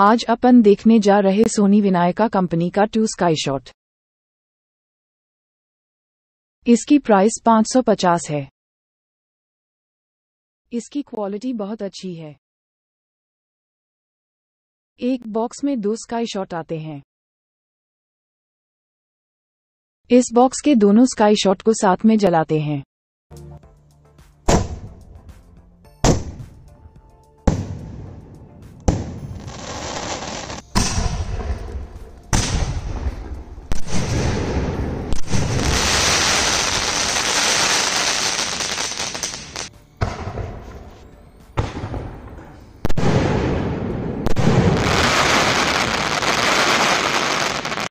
आज अपन देखने जा रहे सोनी विनायका कंपनी का टू स्काई शॉट इसकी प्राइस 550 है इसकी क्वालिटी बहुत अच्छी है एक बॉक्स में दो स्काई शॉट आते हैं इस बॉक्स के दोनों स्काई शॉट को साथ में जलाते हैं